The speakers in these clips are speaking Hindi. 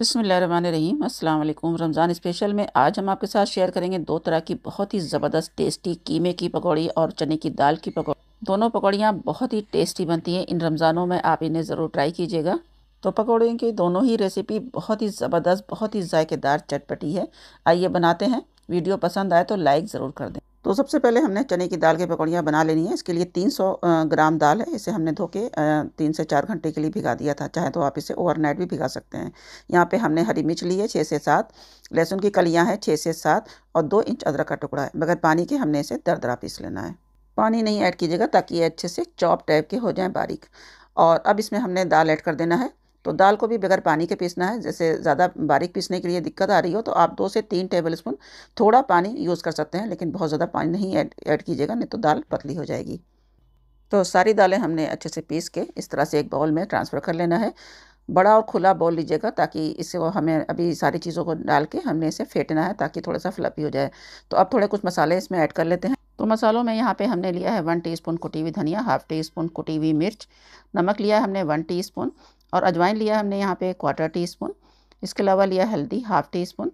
बसमीम अस्सलाम वालेकुम रमज़ान स्पेशल में आज हम आपके साथ शेयर करेंगे दो तरह की बहुत ही ज़बरदस्त टेस्टी कीमे की पकौड़ी और चने की दाल की पकौड़ी दोनों पकौड़ियाँ बहुत ही टेस्टी बनती हैं इन रमज़ानों में आप इन्हें ज़रूर ट्राई कीजिएगा तो पकौड़ियों की दोनों ही रेसिपी बहुत ही ज़बरदस्त बहुत ही जायकेदार चटपटी है आइए बनाते हैं वीडियो पसंद आए तो लाइक ज़रूर कर दें तो सबसे पहले हमने चने की दाल की पकौड़ियाँ बना लेनी है इसके लिए 300 ग्राम दाल है इसे हमने धो के तीन से चार घंटे के लिए भिगा दिया था चाहे तो आप इसे ओवरनाइट भी भिगा सकते हैं यहाँ पे हमने हरी मिर्च ली है छः से सात लहसुन की कलियाँ हैं छः से सात और दो इंच अदरक का टुकड़ा है बगैर पानी के हमने इसे दर दरा पीस लेना है पानी नहीं ऐड कीजिएगा ताकि ये अच्छे से चॉप टाइप के हो जाएँ बारीक और अब इसमें हमने दाल ऐड कर देना है तो दाल को भी बगैर पानी के पीसना है जैसे ज़्यादा बारीक पीसने के लिए दिक्कत आ रही हो तो आप दो से तीन टेबल स्पून थोड़ा पानी यूज़ कर सकते हैं लेकिन बहुत ज़्यादा पानी नहीं ऐड कीजिएगा नहीं तो दाल पतली हो जाएगी तो सारी दालें हमने अच्छे से पीस के इस तरह से एक बाउल में ट्रांसफ़र कर लेना है बड़ा और खुला बॉल लीजिएगा ताकि इससे वो हमें अभी सारी चीज़ों को डाल के हमने इसे फेंटना है ताकि थोड़ा सा फ्लपी हो जाए तो अब थोड़े कुछ मसाले इसमें ऐड कर लेते हैं तो मसालों में यहाँ पे हमने लिया है वन टीस्पून कुटी हुई धनिया हाफ़ टी स्पून कुटी हुई मिर्च नमक लिया है हमने वन टीस्पून और अजवाइन लिया हमने यहाँ पे क्वार्टर टी स्पून इसके अलावा लिया हल्दी हाफ़ टी स्पून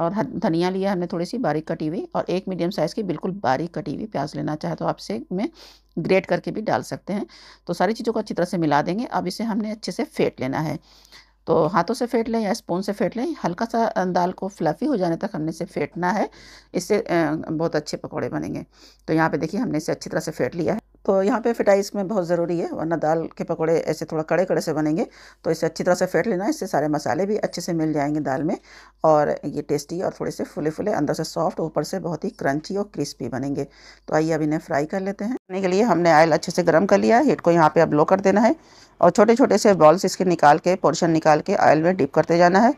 और धनिया लिया हमने थोड़ी सी बारीक कटी हुई और एक मीडियम साइज़ की बिल्कुल बारीक कटी हुई प्याज लेना चाहे तो आप इसे में ग्रेट करके भी डाल सकते हैं तो सारी चीज़ों को अच्छी तरह से मिला देंगे अब इसे हमने अच्छे से फेंट लेना है तो हाथों से फेंट लें या स्पून से फेंट लें हल्का सा दाल को फ्लफ़ी हो जाने तक हमने इसे फेंटना है इससे बहुत अच्छे पकौड़े बनेंगे तो यहाँ पर देखिए हमने इसे अच्छी तरह से फेंट लिया है तो यहाँ पे फिटाई में बहुत ज़रूरी है वरना दाल के पकौड़े ऐसे थोड़ा कड़े कड़े से बनेंगे तो इसे अच्छी तरह से फेंट लेना इससे सारे मसाले भी अच्छे से मिल जाएंगे दाल में और ये टेस्टी और थोड़े से फुले फुले अंदर से सॉफ्ट ऊपर से बहुत ही क्रंची और क्रिस्पी बनेंगे तो आइए अब इन्हें फ्राई कर लेते हैं करने के लिए हमने ऑयल अच्छे से गर्म कर लिया है हीट को यहाँ पर अब लो कर देना है और छोटे छोटे से बॉल्स इसके निकाल के पोर्शन निकाल के ऑयल में डिप करते जाना है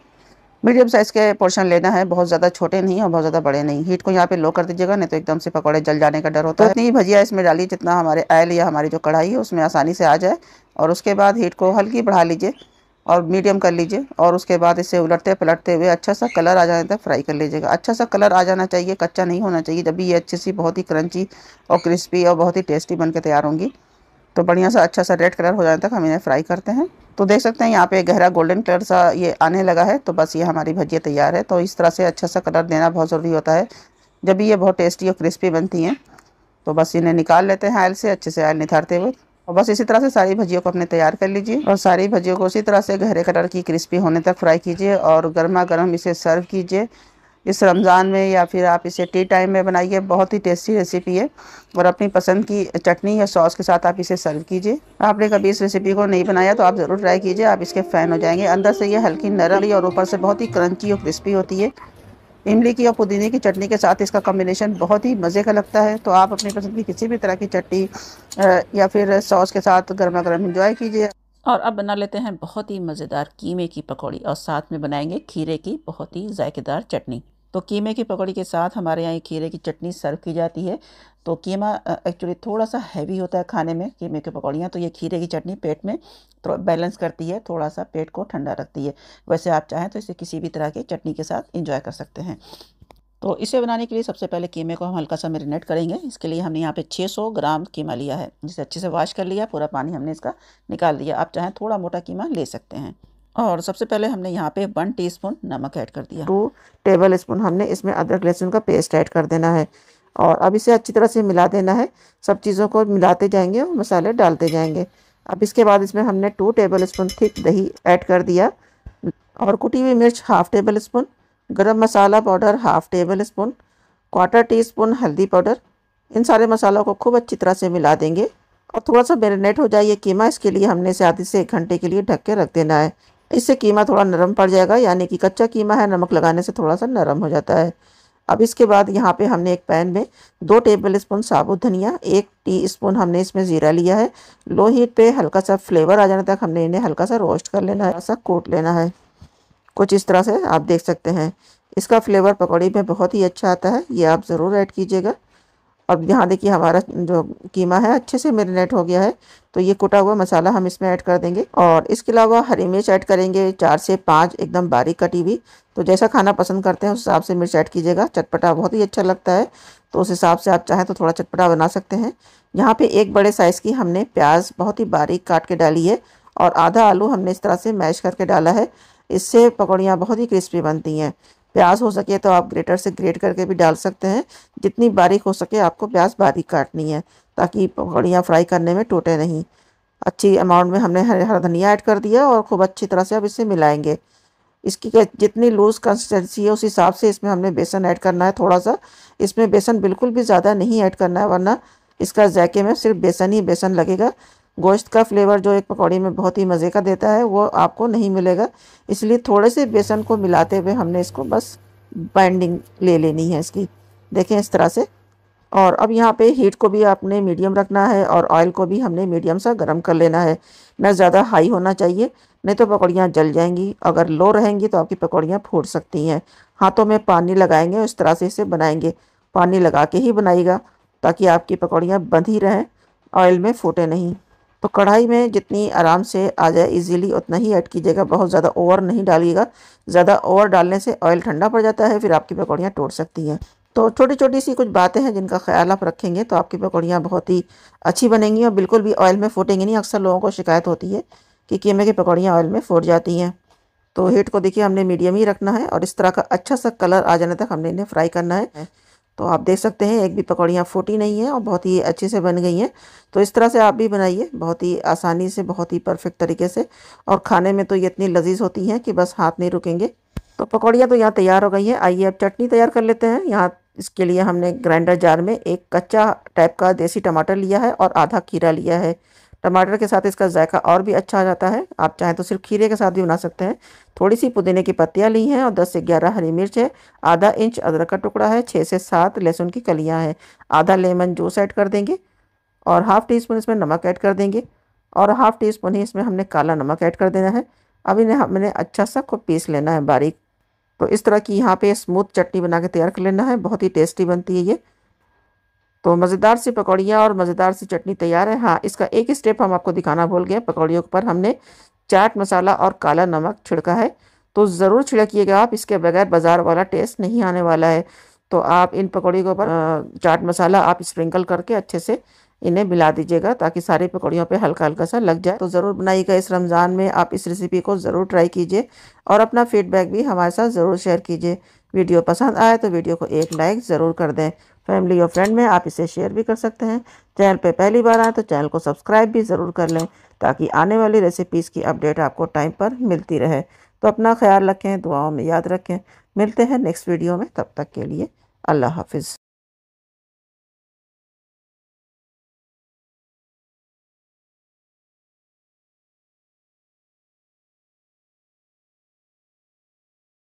मीडियम साइज़ के पोर्शन लेना है बहुत ज़्यादा छोटे नहीं और बहुत ज़्यादा बड़े नहीं हीट को यहाँ पे लो कर दीजिएगा नहीं तो एकदम से पकौड़े जल जाने का डर होता है इतनी भजिया इसमें डालिए जितना हमारे आयल या हमारी जो कढ़ाई है उसमें आसानी से आ जाए और उसके बाद हीट को हल्की बढ़ा लीजिए और मीडियम कर लीजिए और उसके बाद इसे उलटते पलटते हुए अच्छा सा कलर आ जाने तक फ्राई कर लीजिएगा अच्छा सा कलर आ जाना चाहिए कच्चा नहीं होना चाहिए जब भी ये अच्छी सी बहुत ही क्रंची और क्रिस्पी और बहुत ही टेस्टी बन तैयार होंगी तो बढ़िया सा अच्छा सा रेड कलर हो जाने तक हम इन्हें फ्राई करते हैं तो देख सकते हैं यहाँ पे गहरा गोल्डन कलर सा ये आने लगा है तो बस ये हमारी भजिया तैयार है तो इस तरह से अच्छा सा कलर देना बहुत ज़रूरी होता है जब भी ये बहुत टेस्टी और क्रिस्पी बनती हैं तो बस इन्हें निकाल लेते हैं आयल से अच्छे से आयल निथारते हुए और बस इसी तरह से सारी भजियों को अपने तैयार कर लीजिए और सारी भजियों को इसी तरह से गहरे कलर की क्रिस्पी होने तक फ्राई कीजिए और गर्मा गर्म इसे सर्व कीजिए इस रमज़ान में या फिर आप इसे टी टाइम में बनाइए बहुत ही टेस्टी रेसिपी है और अपनी पसंद की चटनी या सॉस के साथ आप इसे सर्व कीजिए आपने कभी इस रेसिपी को नहीं बनाया तो आप ज़रूर ट्राई कीजिए आप इसके फ़ैन हो जाएंगे अंदर से ये हल्की नरम और ऊपर से बहुत ही क्रंची और क्रिस्पी होती है इमली की और पुदीने की चटनी के साथ इसका कॉम्बिनेशन बहुत ही मज़े का लगता है तो आप अपनी पसंद की किसी भी तरह की चटनी या फिर सॉस के साथ गर्मा गर्म इंजॉय कीजिए और अब बना लेते हैं बहुत ही मज़ेदार कीमे की पकौड़ी और साथ में बनाएंगे खीरे की बहुत ही जायकेदार चटनी तो कीमे की पकौड़ी के साथ हमारे यहाँ खीरे की चटनी सर्व की जाती है तो कीमा एक्चुअली थोड़ा सा हैवी होता है खाने में कीमे की पकौड़ियाँ तो ये खीरे की चटनी पेट में थोड़ा बैलेंस करती है थोड़ा सा पेट को ठंडा रखती है वैसे आप चाहें तो इसे किसी भी तरह की चटनी के साथ इंजॉय कर सकते हैं तो इसे बनाने के लिए सबसे पहले कीमे को हम हल्का सा मेरीनेट करेंगे इसके लिए हमने यहाँ पे 600 ग्राम कीमा लिया है जिसे अच्छे से वॉश कर लिया पूरा पानी हमने इसका निकाल दिया आप चाहें थोड़ा मोटा कीमा ले सकते हैं और सबसे पहले हमने यहाँ पे वन टीस्पून नमक ऐड कर दिया टू टेबल स्पून हमने इसमें अदरक लहसुन का पेस्ट ऐड कर देना है और अब इसे अच्छी तरह से मिला देना है सब चीज़ों को मिलाते जाएंगे और मसाले डालते जाएंगे अब इसके बाद इसमें हमने टू टेबल स्पून थिक दही ऐड कर दिया और कुटी हुई मिर्च half tablespoon garam masala powder half tablespoon quarter teaspoon हल्दी पाउडर इन सारे मसालों को खूब अच्छी तरह से मिला देंगे और थोड़ा सा मेरीनेट हो जाए ये कीमा इसके लिए हमने से आधे से एक घंटे के लिए ढक के रख देना है इससे कीमा थोड़ा नरम पड़ जाएगा यानी कि कच्चा कीमा है नमक लगाने से थोड़ा सा नरम हो जाता है अब इसके बाद यहाँ पे हमने एक पैन में दो टेबल स्पून साबुत धनिया एक टी स्पून हमने इसमें ज़ीरा लिया है लो हीट पे हल्का सा फ्लेवर आ जाने तक हमने इन्हें हल्का सा रोस्ट कर लेना है हल्का सा कोट लेना है कुछ इस तरह से आप देख सकते हैं इसका फ्लेवर पकौड़ी में बहुत ही अच्छा आता है ये आप ज़रूर ऐड कीजिएगा अब यहाँ देखिए हमारा जो कीमा है अच्छे से मेरीनेट हो गया है तो ये कुटा हुआ मसाला हम इसमें ऐड कर देंगे और इसके अलावा हरी मिर्च ऐड करेंगे चार से पाँच एकदम बारीक कटी हुई तो जैसा खाना पसंद करते हैं उस हिसाब से मिर्च ऐड कीजिएगा चटपटा बहुत ही अच्छा लगता है तो उस हिसाब से आप चाहें तो थोड़ा चटपटा बना सकते हैं यहाँ पे एक बड़े साइज़ की हमने प्याज बहुत ही बारीक काट के डाली है और आधा आलू हमने इस तरह से मैश करके डाला है इससे पकौड़ियाँ बहुत ही क्रिस्पी बनती हैं प्याज हो सके तो आप ग्रेटर से ग्रेट करके भी डाल सकते हैं जितनी बारीक हो सके आपको प्याज बारीक काटनी है ताकि पकौड़ियाँ फ्राई करने में टूटे नहीं अच्छी अमाउंट में हमने हरा धनिया ऐड कर दिया और खूब अच्छी तरह से अब इसे मिलाएंगे इसकी जितनी लूज़ कंसिस्टेंसी है उस हिसाब से इसमें हमने बेसन ऐड करना है थोड़ा सा इसमें बेसन बिल्कुल भी ज़्यादा नहीं ऐड करना है वरना इसका जायके में सिर्फ बेसन ही बेसन लगेगा गोश्त का फ्लेवर जो एक पकौड़ी में बहुत ही मज़े का देता है वो आपको नहीं मिलेगा इसलिए थोड़े से बेसन को मिलाते हुए हमने इसको बस बाइंडिंग ले लेनी है इसकी देखें इस तरह से और अब यहाँ पे हीट को भी आपने मीडियम रखना है और ऑयल को भी हमने मीडियम सा गर्म कर लेना है ना ज़्यादा हाई होना चाहिए नहीं तो पकौड़ियाँ जल जाएंगी अगर लो रहेंगी तो आपकी पकौड़ियाँ फूट सकती हैं हाथों में पानी लगाएंगे इस तरह से इसे बनाएंगे पानी लगा के ही बनाएगा ताकि आपकी पकौड़ियाँ बंद ही रहें ऑयल में फूटे नहीं तो कढ़ाई में जितनी आराम से आ जाए इजीली उतना ही ऐड कीजिएगा बहुत ज़्यादा ओवर नहीं डालिएगा ज़्यादा ओवर डालने से ऑयल ठंडा पड़ जाता है फिर आपकी पकौड़ियाँ टूट सकती हैं तो छोटी छोटी सी कुछ बातें हैं जिनका ख्याल आप रखेंगे तो आपकी पकौड़ियाँ बहुत ही अच्छी बनेंगी और बिल्कुल भी ऑयल में फूटेंगी नहीं अक्सर लोगों को शिकायत होती है कि कीमे की पकौड़ियाँ ऑयल में फूट जाती हैं तो हीट को देखिए हमने मीडियम ही रखना है और इस तरह का अच्छा सा कलर आ जाने तक हमने इन्हें फ्राई करना है तो आप देख सकते हैं एक भी पकौड़ियाँ फूटी नहीं है और बहुत ही अच्छे से बन गई हैं तो इस तरह से आप भी बनाइए बहुत ही आसानी से बहुत ही परफेक्ट तरीके से और खाने में तो ये इतनी लजीज होती हैं कि बस हाथ नहीं रुकेंगे तो पकौड़ियाँ तो यहाँ तैयार हो गई हैं आइए अब चटनी तैयार कर लेते हैं यहाँ इसके लिए हमने ग्राइंडर जार में एक कच्चा टाइप का देसी टमाटर लिया है और आधा खीरा लिया है टमाटर के साथ इसका जायका और भी अच्छा आ जाता है आप चाहें तो सिर्फ खीरे के साथ भी बना सकते हैं थोड़ी सी पुदीने की पत्तियाँ ली हैं और 10 से 11 हरी मिर्च है आधा इंच अदरक का टुकड़ा है 6 से 7 लहसुन की कलियाँ हैं आधा लेमन जूस ऐड कर देंगे और हाफ़ टी स्पून इसमें नमक ऐड कर देंगे और हाफ़ टी स्पून ही इसमें हमने काला नमक ऐड कर देना है अब इन्हें हमने अच्छा सा खूब पीस लेना है बारीक तो इस तरह की यहाँ पे स्मूथ चटनी बना के तैयार कर लेना है बहुत ही टेस्टी बनती है ये तो मज़ेदार सी पकौड़ियाँ और मज़ेदार सी चटनी तैयार है हाँ इसका एक स्टेप हम आपको दिखाना भूल गए पकौड़ियों पर हमने चाट मसाला और काला नमक छिड़का है तो ज़रूर छिड़किएगा आप इसके बगैर बाज़ार वाला टेस्ट नहीं आने वाला है तो आप इन पकौड़ियों के ऊपर चाट मसाला आप स्प्रिंकल करके अच्छे से इन्हें मिला दीजिएगा ताकि सारी पकौड़ियों पे हल्का हल्का सा लग जाए तो ज़रूर बनाइएगा इस रमज़ान में आप इस रेसिपी को ज़रूर ट्राई कीजिए और अपना फीडबैक भी हमारे साथ ज़रूर शेयर कीजिए वीडियो पसंद आए तो वीडियो को एक लाइक ज़रूर कर दें फैमिली और फ्रेंड में आप इसे शेयर भी कर सकते हैं चैनल पर पहली बार आए तो चैनल को सब्सक्राइब भी ज़रूर कर लें ताकि आने वाली रेसिपीज़ की अपडेट आपको टाइम पर मिलती रहे तो अपना ख्याल रखें दुआओं में याद रखें मिलते हैं नेक्स्ट वीडियो में तब तक के लिए अल्लाह हाफिज़